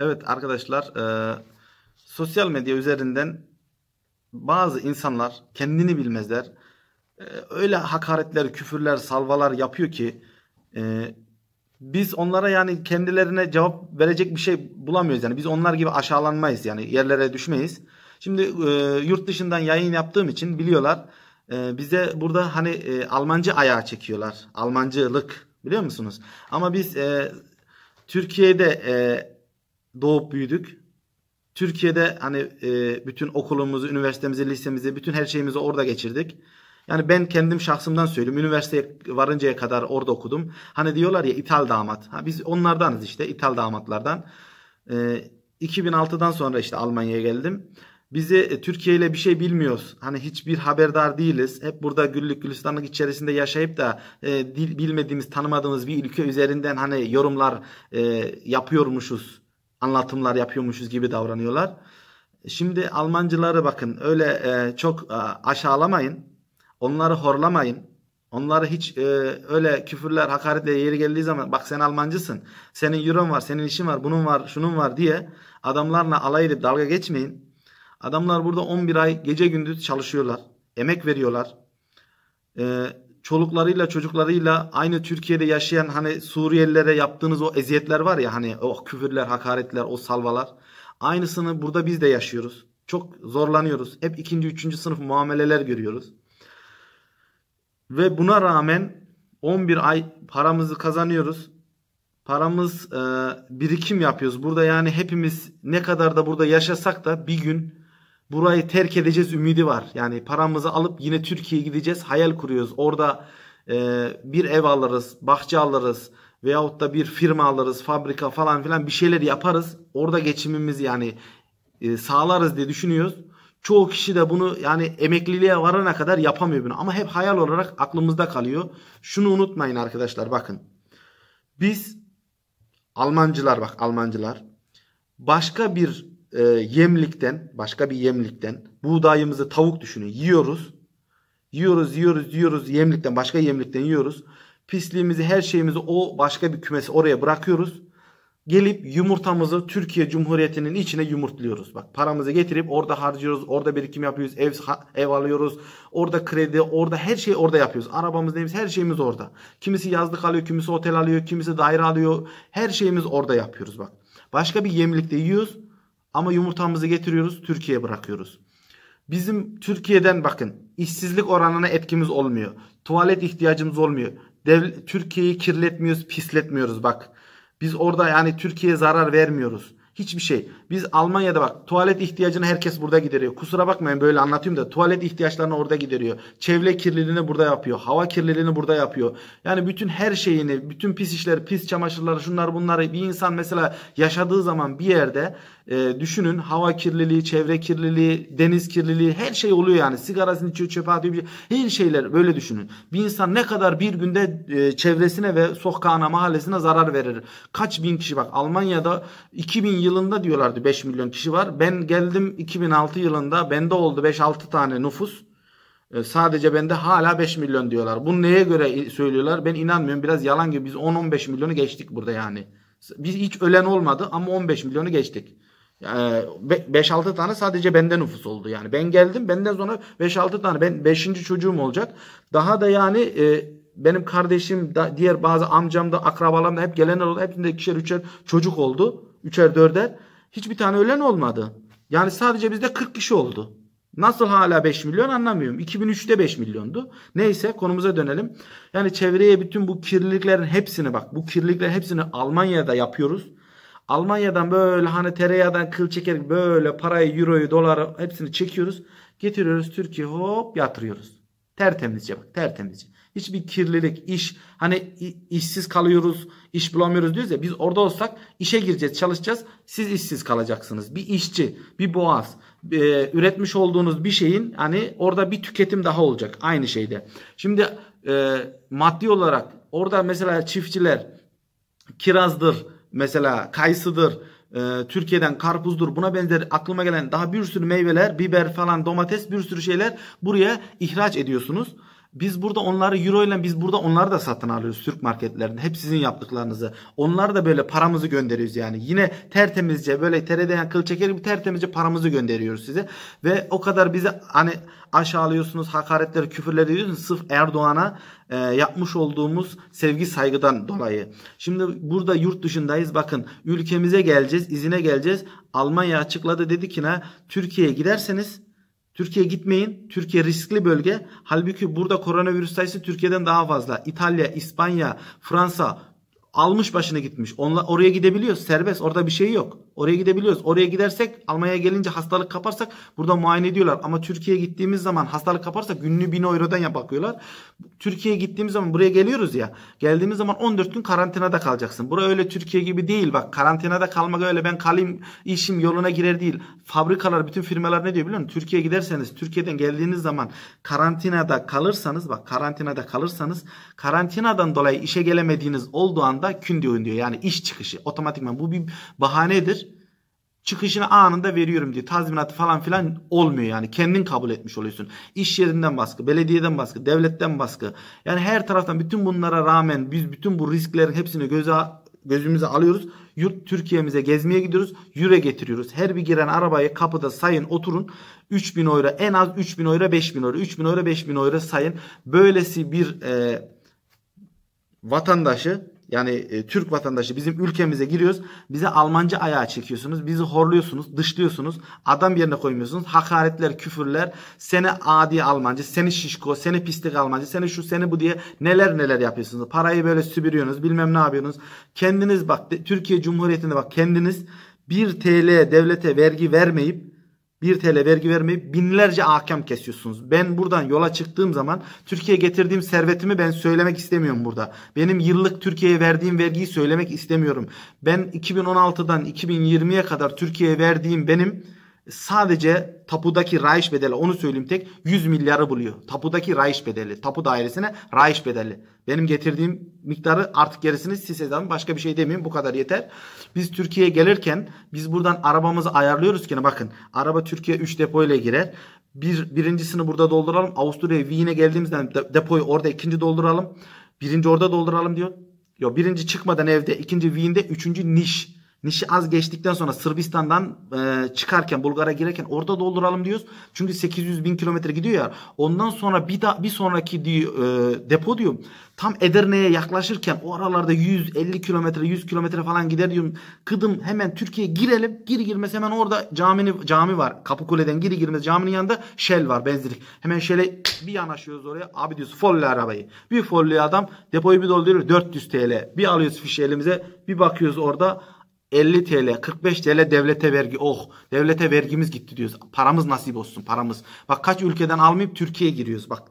Evet arkadaşlar e, sosyal medya üzerinden bazı insanlar kendini bilmezler. E, öyle hakaretler, küfürler, salvalar yapıyor ki e, biz onlara yani kendilerine cevap verecek bir şey bulamıyoruz. Yani biz onlar gibi aşağılanmayız yani yerlere düşmeyiz. Şimdi e, yurt dışından yayın yaptığım için biliyorlar e, bize burada hani e, Almancı ayağı çekiyorlar. Almancılık biliyor musunuz? Ama biz e, Türkiye'de e, doğup büyüdük. Türkiye'de hani e, bütün okulumuzu, üniversitemizi, lisemizi, bütün her şeyimizi orada geçirdik. Yani ben kendim şahsımdan söyleyeyim. Üniversiteye varıncaya kadar orada okudum. Hani diyorlar ya İtal damat. Ha, biz onlardanız işte İtal damatlardan. E, 2006'dan sonra işte Almanya'ya geldim. Bizi e, Türkiye ile bir şey bilmiyoruz. Hani hiçbir haberdar değiliz. Hep burada güllük gülistanlık içerisinde yaşayıp da e, dil, bilmediğimiz, tanımadığımız bir ülke üzerinden hani yorumlar e, yapıyormuşuz anlatımlar yapıyormuşuz gibi davranıyorlar. Şimdi Almancıları bakın öyle e, çok e, aşağılamayın. Onları horlamayın. Onları hiç e, öyle küfürler, hakaretler yeri geldiği zaman bak sen Almancısın. Senin euron var, senin işin var, bunun var, şunun var diye adamlarla alay edip dalga geçmeyin. Adamlar burada 11 ay gece gündüz çalışıyorlar. Emek veriyorlar. E, çoluklarıyla çocuklarıyla aynı Türkiye'de yaşayan hani Suriyelilere yaptığınız o eziyetler var ya hani o oh, küfürler, hakaretler, o salvalar. Aynısını burada biz de yaşıyoruz. Çok zorlanıyoruz. Hep ikinci, üçüncü sınıf muameleler görüyoruz. Ve buna rağmen 11 ay paramızı kazanıyoruz. Paramız e, birikim yapıyoruz. Burada yani hepimiz ne kadar da burada yaşasak da bir gün burayı terk edeceğiz ümidi var. Yani paramızı alıp yine Türkiye'ye gideceğiz. Hayal kuruyoruz. Orada e, bir ev alırız, bahçe alırız veyahut da bir firma alırız, fabrika falan filan bir şeyler yaparız. Orada geçimimiz yani e, sağlarız diye düşünüyoruz. Çoğu kişi de bunu yani emekliliğe varana kadar yapamıyor bunu. Ama hep hayal olarak aklımızda kalıyor. Şunu unutmayın arkadaşlar bakın. Biz Almancılar bak Almancılar başka bir e, yemlikten, başka bir yemlikten buğdayımızı tavuk düşünün yiyoruz. Yiyoruz, yiyoruz, yiyoruz yemlikten, başka yemlikten yiyoruz. Pisliğimizi, her şeyimizi o başka bir kümesi oraya bırakıyoruz. Gelip yumurtamızı Türkiye Cumhuriyeti'nin içine yumurtluyoruz. Bak paramızı getirip orada harcıyoruz, orada birikim yapıyoruz, ev, ev alıyoruz, orada kredi, orada her şeyi orada yapıyoruz. Arabamız neyimiz her şeyimiz orada. Kimisi yazlık alıyor, kimisi otel alıyor, kimisi daire alıyor. Her şeyimiz orada yapıyoruz bak. Başka bir yemlikte yiyoruz. Ama yumurtamızı getiriyoruz Türkiye'ye bırakıyoruz. Bizim Türkiye'den bakın işsizlik oranına etkimiz olmuyor. Tuvalet ihtiyacımız olmuyor. Devlet, Türkiye'yi kirletmiyoruz, pisletmiyoruz bak. Biz orada yani Türkiye'ye zarar vermiyoruz. Hiçbir şey. Biz Almanya'da bak tuvalet ihtiyacını herkes burada gideriyor. Kusura bakmayın böyle anlatayım da tuvalet ihtiyaçlarını orada gideriyor. Çevre kirliliğini burada yapıyor. Hava kirliliğini burada yapıyor. Yani bütün her şeyini, bütün pis işler, pis çamaşırlar, şunlar bunları bir insan mesela yaşadığı zaman bir yerde e, düşünün hava kirliliği, çevre kirliliği, deniz kirliliği her şey oluyor yani. Sigarasını içiyor, çöpe atıyor. Bir şey. Her şeyler böyle düşünün. Bir insan ne kadar bir günde e, çevresine ve sokağına, mahallesine zarar verir. Kaç bin kişi bak Almanya'da 2000 yılında diyorlardı 5 milyon kişi var. Ben geldim 2006 yılında bende oldu 5-6 tane nüfus. Ee, sadece bende hala 5 milyon diyorlar. Bu neye göre söylüyorlar? Ben inanmıyorum. Biraz yalan gibi biz 10-15 milyonu geçtik burada yani. Biz hiç ölen olmadı ama 15 milyonu geçtik. 5-6 ee, tane sadece bende nüfus oldu yani. Ben geldim benden sonra 5-6 tane ben 5. çocuğum olacak. Daha da yani e, benim kardeşim diğer bazı amcam da akrabalarım da hep gelenler oldu. Hepsinde ikişer üçer çocuk oldu. Üçer dörder. Hiçbir tane ölen olmadı. Yani sadece bizde 40 kişi oldu. Nasıl hala 5 milyon anlamıyorum. 2003'te 5 milyondu. Neyse konumuza dönelim. Yani çevreye bütün bu kirliliklerin hepsini bak. Bu kirliliklerin hepsini Almanya'da yapıyoruz. Almanya'dan böyle hani tereyağdan kıl çekerek böyle parayı, euroyu, doları hepsini çekiyoruz. Getiriyoruz Türkiye hop yatırıyoruz. Tertemizce bak tertemizce. Hiçbir kirlilik, iş hani işsiz kalıyoruz, iş bulamıyoruz diyoruz ya biz orada olsak işe gireceğiz, çalışacağız. Siz işsiz kalacaksınız. Bir işçi, bir boğaz, e, üretmiş olduğunuz bir şeyin hani orada bir tüketim daha olacak aynı şeyde. Şimdi e, maddi olarak orada mesela çiftçiler kirazdır, mesela kayısıdır, e, Türkiye'den karpuzdur buna benzer aklıma gelen daha bir sürü meyveler biber falan domates bir sürü şeyler buraya ihraç ediyorsunuz. Biz burada onları euro ile biz burada onları da satın alıyoruz Türk marketlerinde. Hep sizin yaptıklarınızı. onlar da böyle paramızı gönderiyoruz yani. Yine tertemizce böyle tereden kıl çeker gibi tertemizce paramızı gönderiyoruz size. Ve o kadar bize hani aşağılıyorsunuz, hakaretleri, küfürleri ediyorsunuz. Sırf Erdoğan'a e, yapmış olduğumuz sevgi saygıdan dolayı. Şimdi burada yurt dışındayız. Bakın ülkemize geleceğiz, izine geleceğiz. Almanya açıkladı dedi ki ne Türkiye'ye giderseniz Türkiye gitmeyin. Türkiye riskli bölge. Halbuki burada koronavirüs sayısı Türkiye'den daha fazla. İtalya, İspanya, Fransa almış başını gitmiş. Onlar oraya gidebiliyor. Serbest. Orada bir şey yok. Oraya gidebiliyoruz. Oraya gidersek Almanya'ya gelince hastalık kaparsak burada muayene ediyorlar. Ama Türkiye'ye gittiğimiz zaman hastalık kaparsak günlük 1000 eurodan bakıyorlar. Türkiye'ye gittiğimiz zaman buraya geliyoruz ya. Geldiğimiz zaman 14 gün karantinada kalacaksın. Burası öyle Türkiye gibi değil bak. Karantinada kalmak öyle ben kalayım işim yoluna girer değil. Fabrikalar bütün firmalar ne diyor biliyor musun? Türkiye'ye giderseniz Türkiye'den geldiğiniz zaman karantinada kalırsanız bak karantinada kalırsanız karantinadan dolayı işe gelemediğiniz olduğu anda kün diyor yani iş çıkışı otomatikman bu bir bahanedir çıkışını anında veriyorum diye tazminatı falan filan olmuyor yani kendin kabul etmiş oluyorsun. İş yerinden baskı, belediyeden baskı, devletten baskı. Yani her taraftan bütün bunlara rağmen biz bütün bu risklerin hepsini göze gözümüze alıyoruz. Yurt Türkiye'mize gezmeye gidiyoruz. Yüre getiriyoruz. Her bir giren arabayı kapıda sayın oturun. 3000 euro en az 3000 euro 5000 euro 3000 euro 5000 euro sayın. Böylesi bir e, vatandaşı yani e, Türk vatandaşı bizim ülkemize giriyoruz. Bize Almanca ayağa çekiyorsunuz. Bizi horluyorsunuz, dışlıyorsunuz. Adam yerine koymuyorsunuz. Hakaretler, küfürler. Seni adi Almanca, seni şişko, seni pislik Almanca, seni şu, seni bu diye neler neler yapıyorsunuz. Parayı böyle sübürüyorsunuz, bilmem ne yapıyorsunuz. Kendiniz bak Türkiye Cumhuriyeti'nde bak kendiniz 1 TL devlete vergi vermeyip 1 TL vergi vermeyip binlerce ahkam kesiyorsunuz. Ben buradan yola çıktığım zaman Türkiye'ye getirdiğim servetimi ben söylemek istemiyorum burada. Benim yıllık Türkiye'ye verdiğim vergiyi söylemek istemiyorum. Ben 2016'dan 2020'ye kadar Türkiye'ye verdiğim benim sadece tapudaki rayiş bedeli onu söyleyeyim tek 100 milyarı buluyor. Tapudaki rayiş bedeli. Tapu dairesine rayiş bedeli. Benim getirdiğim miktarı artık gerisini siz edin. Başka bir şey demeyeyim. Bu kadar yeter. Biz Türkiye'ye gelirken biz buradan arabamızı ayarlıyoruz ki bakın. Araba Türkiye 3 depoyla girer. Bir, birincisini burada dolduralım. Avusturya Wien'e geldiğimizde depoyu orada ikinci dolduralım. Birinci orada dolduralım diyor. Yo birinci çıkmadan evde, ikinci Wien'de, üçüncü niş. Nişi az geçtikten sonra Sırbistan'dan e, çıkarken Bulgar'a girerken orada dolduralım diyoruz. Çünkü 800 bin kilometre gidiyor ya. Ondan sonra bir da, bir sonraki diyor, e, depo diyorum tam Edirne'ye yaklaşırken o aralarda 150 kilometre 100 kilometre falan gider diyorum. Kıdım hemen Türkiye girelim. Gir girmez hemen orada camini, cami var. Kapıkule'den gir girmez caminin yanında Shell var benzinlik. Hemen Shell'e bir yanaşıyoruz oraya. Abi diyoruz folle arabayı. Bir folle adam depoyu bir dolduruyor 400 TL. Bir alıyoruz fişi elimize bir bakıyoruz orada 50 TL, 45 TL devlete vergi. Oh, devlete vergimiz gitti diyoruz. Paramız nasip olsun, paramız. Bak kaç ülkeden almayıp Türkiye'ye giriyoruz bak.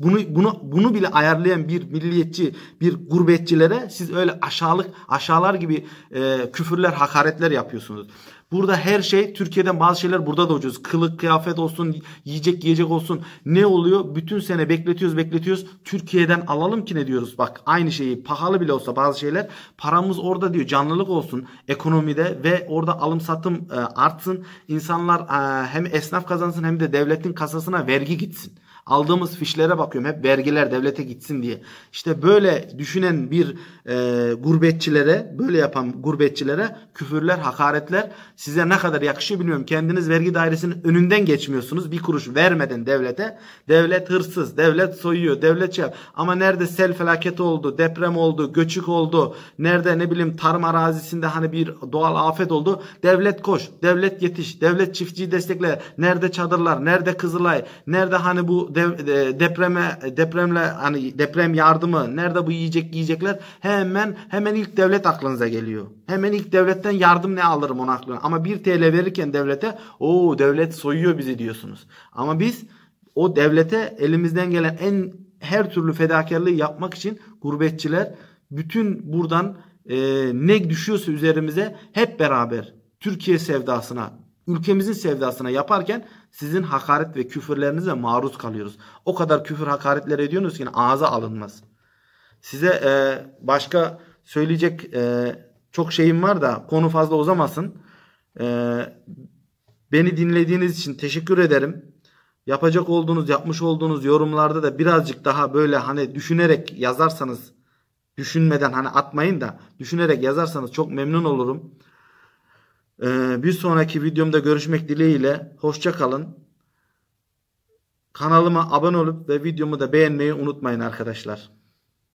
Bunu bunu bunu bile ayarlayan bir milliyetçi, bir gurbetçilere siz öyle aşağılık, aşağılar gibi e, küfürler, hakaretler yapıyorsunuz. Burada her şey Türkiye'de bazı şeyler burada da ucuz. Kılık kıyafet olsun yiyecek yiyecek olsun. Ne oluyor? Bütün sene bekletiyoruz bekletiyoruz. Türkiye'den alalım ki ne diyoruz? Bak aynı şeyi pahalı bile olsa bazı şeyler paramız orada diyor. Canlılık olsun ekonomide ve orada alım satım e, artsın. İnsanlar e, hem esnaf kazansın hem de devletin kasasına vergi gitsin. Aldığımız fişlere bakıyorum. Hep vergiler devlete gitsin diye. İşte böyle düşünen bir e, gurbetçilere, böyle yapan gurbetçilere küfürler, hakaretler size ne kadar yakışıyor bilmiyorum. Kendiniz vergi dairesinin önünden geçmiyorsunuz. Bir kuruş vermeden devlete. Devlet hırsız, devlet soyuyor, devlet şey Ama nerede sel felaketi oldu, deprem oldu, göçük oldu, nerede ne bileyim tarım arazisinde hani bir doğal afet oldu. Devlet koş, devlet yetiş, devlet çiftçiyi destekle. Nerede çadırlar, nerede Kızılay, nerede hani bu de, de, depreme depremle hani deprem yardımı nerede bu yiyecek yiyecekler hemen hemen ilk devlet aklınıza geliyor. Hemen ilk devletten yardım ne alırım onu aklına. Ama 1 TL verirken devlete o devlet soyuyor bizi diyorsunuz. Ama biz o devlete elimizden gelen en her türlü fedakarlığı yapmak için gurbetçiler bütün buradan e, ne düşüyorsa üzerimize hep beraber Türkiye sevdasına ülkemizin sevdasına yaparken sizin hakaret ve küfürlerinize maruz kalıyoruz. O kadar küfür hakaretler ediyorsunuz ki ağza alınmaz. Size e, başka söyleyecek e, çok şeyim var da konu fazla uzamasın. E, beni dinlediğiniz için teşekkür ederim. Yapacak olduğunuz, yapmış olduğunuz yorumlarda da birazcık daha böyle hani düşünerek yazarsanız düşünmeden hani atmayın da düşünerek yazarsanız çok memnun olurum. Ee, bir sonraki videomda görüşmek dileğiyle. Hoşça kalın. Kanalıma abone olup ve videomu da beğenmeyi unutmayın arkadaşlar.